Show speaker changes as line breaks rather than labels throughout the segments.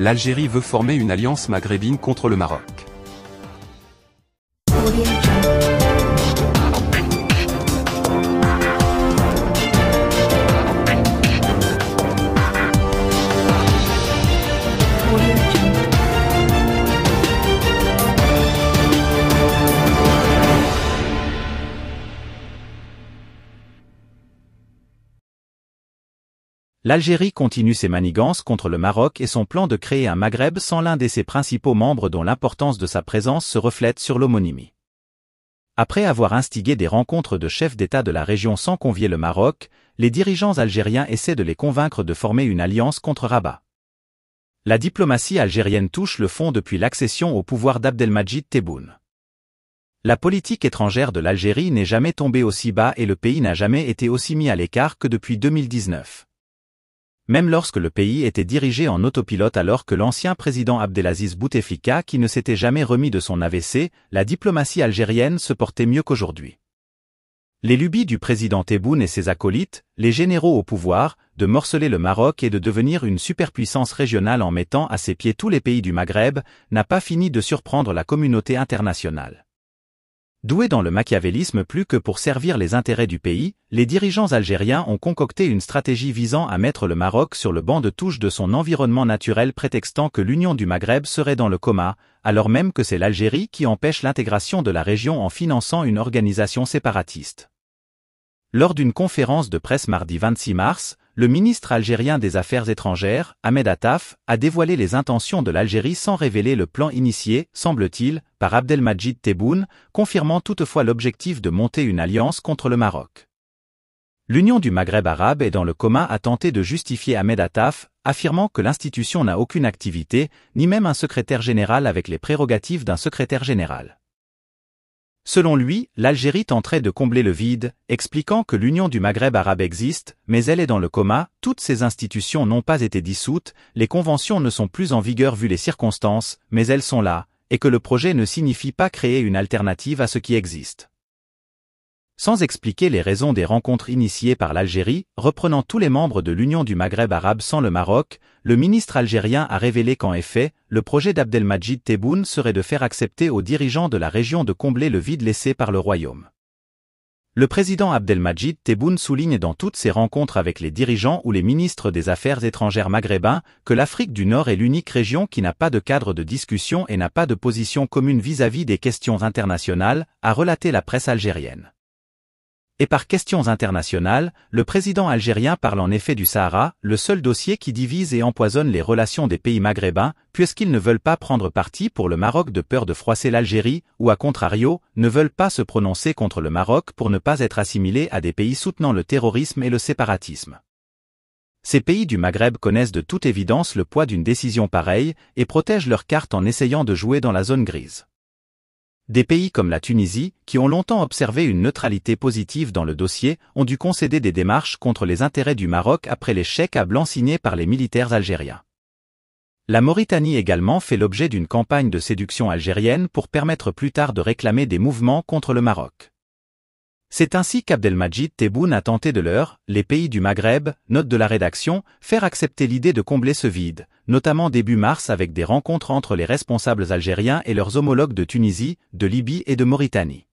l'Algérie veut former une alliance maghrébine contre le Maroc. L'Algérie continue ses manigances contre le Maroc et son plan de créer un Maghreb sans l'un de ses principaux membres dont l'importance de sa présence se reflète sur l'homonymie. Après avoir instigé des rencontres de chefs d'État de la région sans convier le Maroc, les dirigeants algériens essaient de les convaincre de former une alliance contre Rabat. La diplomatie algérienne touche le fond depuis l'accession au pouvoir d'Abdelmajid Tebboune. La politique étrangère de l'Algérie n'est jamais tombée aussi bas et le pays n'a jamais été aussi mis à l'écart que depuis 2019 même lorsque le pays était dirigé en autopilote alors que l'ancien président Abdelaziz Bouteflika qui ne s'était jamais remis de son AVC, la diplomatie algérienne se portait mieux qu'aujourd'hui. Les lubies du président Tebboune et ses acolytes, les généraux au pouvoir, de morceler le Maroc et de devenir une superpuissance régionale en mettant à ses pieds tous les pays du Maghreb, n'a pas fini de surprendre la communauté internationale. Doué dans le machiavélisme plus que pour servir les intérêts du pays, les dirigeants algériens ont concocté une stratégie visant à mettre le Maroc sur le banc de touche de son environnement naturel prétextant que l'union du Maghreb serait dans le coma, alors même que c'est l'Algérie qui empêche l'intégration de la région en finançant une organisation séparatiste. Lors d'une conférence de presse mardi 26 mars, le ministre algérien des Affaires étrangères, Ahmed Attaf, a dévoilé les intentions de l'Algérie sans révéler le plan initié, semble-t-il, par Abdelmajid Tebboune, confirmant toutefois l'objectif de monter une alliance contre le Maroc. L'Union du Maghreb arabe est dans le commun à tenter de justifier Ahmed Attaf, affirmant que l'institution n'a aucune activité, ni même un secrétaire général avec les prérogatives d'un secrétaire général. Selon lui, l'Algérie tenterait de combler le vide, expliquant que l'Union du Maghreb arabe existe, mais elle est dans le coma, toutes ses institutions n'ont pas été dissoutes, les conventions ne sont plus en vigueur vu les circonstances, mais elles sont là, et que le projet ne signifie pas créer une alternative à ce qui existe sans expliquer les raisons des rencontres initiées par l'Algérie, reprenant tous les membres de l'Union du Maghreb arabe sans le Maroc, le ministre algérien a révélé qu'en effet, le projet d'Abdelmajid Tebboune serait de faire accepter aux dirigeants de la région de combler le vide laissé par le royaume. Le président Abdelmajid Tebboune souligne dans toutes ses rencontres avec les dirigeants ou les ministres des Affaires étrangères maghrébins que l'Afrique du Nord est l'unique région qui n'a pas de cadre de discussion et n'a pas de position commune vis-à-vis -vis des questions internationales, a relaté la presse algérienne et par questions internationales, le président algérien parle en effet du Sahara, le seul dossier qui divise et empoisonne les relations des pays maghrébins, puisqu'ils ne veulent pas prendre parti pour le Maroc de peur de froisser l'Algérie, ou à contrario, ne veulent pas se prononcer contre le Maroc pour ne pas être assimilés à des pays soutenant le terrorisme et le séparatisme. Ces pays du Maghreb connaissent de toute évidence le poids d'une décision pareille et protègent leur carte en essayant de jouer dans la zone grise. Des pays comme la Tunisie, qui ont longtemps observé une neutralité positive dans le dossier, ont dû concéder des démarches contre les intérêts du Maroc après l'échec à blanc signé par les militaires algériens. La Mauritanie également fait l'objet d'une campagne de séduction algérienne pour permettre plus tard de réclamer des mouvements contre le Maroc. C'est ainsi qu'Abdelmajid Tebboune a tenté de leur, les pays du Maghreb, note de la rédaction, faire accepter l'idée de combler ce vide, notamment début mars avec des rencontres entre les responsables algériens et leurs homologues de Tunisie, de Libye et de Mauritanie.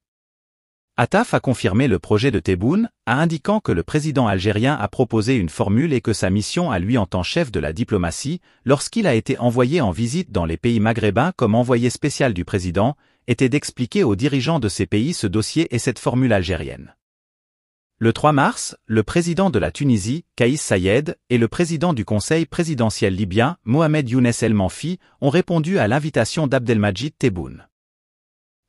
Ataf a confirmé le projet de Tebboune, a indiquant que le président algérien a proposé une formule et que sa mission à lui en tant chef de la diplomatie, lorsqu'il a été envoyé en visite dans les pays maghrébins comme envoyé spécial du président, était d'expliquer aux dirigeants de ces pays ce dossier et cette formule algérienne. Le 3 mars, le président de la Tunisie, Kaïs Sayed, et le président du conseil présidentiel libyen, Mohamed Younes El Manfi, ont répondu à l'invitation d'Abdelmajid Tebboune.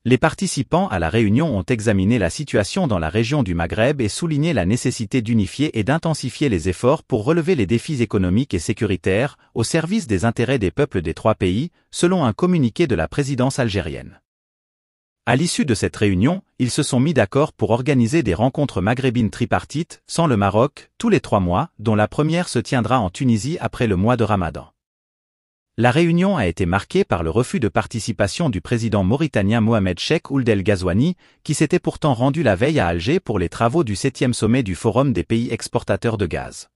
Les participants à la réunion ont examiné la situation dans la région du Maghreb et souligné la nécessité d'unifier et d'intensifier les efforts pour relever les défis économiques et sécuritaires au service des intérêts des peuples des trois pays, selon un communiqué de la présidence algérienne. À l'issue de cette réunion, ils se sont mis d'accord pour organiser des rencontres maghrébines tripartites, sans le Maroc, tous les trois mois, dont la première se tiendra en Tunisie après le mois de Ramadan. La réunion a été marquée par le refus de participation du président mauritanien Mohamed Sheikh Ould El Ghazouani, qui s'était pourtant rendu la veille à Alger pour les travaux du septième sommet du Forum des pays exportateurs de gaz.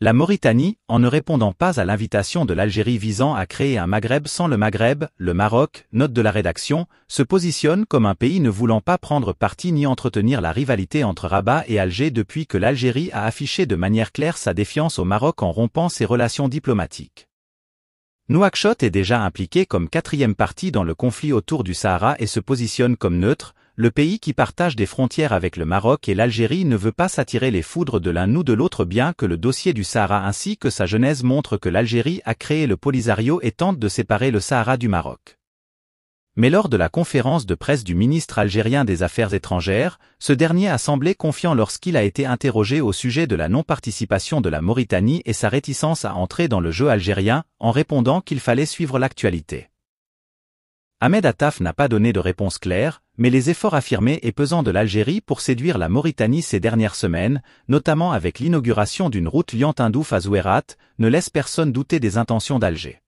La Mauritanie, en ne répondant pas à l'invitation de l'Algérie visant à créer un Maghreb sans le Maghreb, le Maroc, note de la rédaction, se positionne comme un pays ne voulant pas prendre parti ni entretenir la rivalité entre Rabat et Alger depuis que l'Algérie a affiché de manière claire sa défiance au Maroc en rompant ses relations diplomatiques. Nouakchott est déjà impliqué comme quatrième partie dans le conflit autour du Sahara et se positionne comme neutre, le pays qui partage des frontières avec le Maroc et l'Algérie ne veut pas s'attirer les foudres de l'un ou de l'autre bien que le dossier du Sahara ainsi que sa genèse montre que l'Algérie a créé le Polisario et tente de séparer le Sahara du Maroc. Mais lors de la conférence de presse du ministre algérien des Affaires étrangères, ce dernier a semblé confiant lorsqu'il a été interrogé au sujet de la non-participation de la Mauritanie et sa réticence à entrer dans le jeu algérien, en répondant qu'il fallait suivre l'actualité. Ahmed Attaf n'a pas donné de réponse claire, mais les efforts affirmés et pesants de l'Algérie pour séduire la Mauritanie ces dernières semaines, notamment avec l'inauguration d'une route Liant-Indouf à Zouérat, ne laissent personne douter des intentions d'Alger.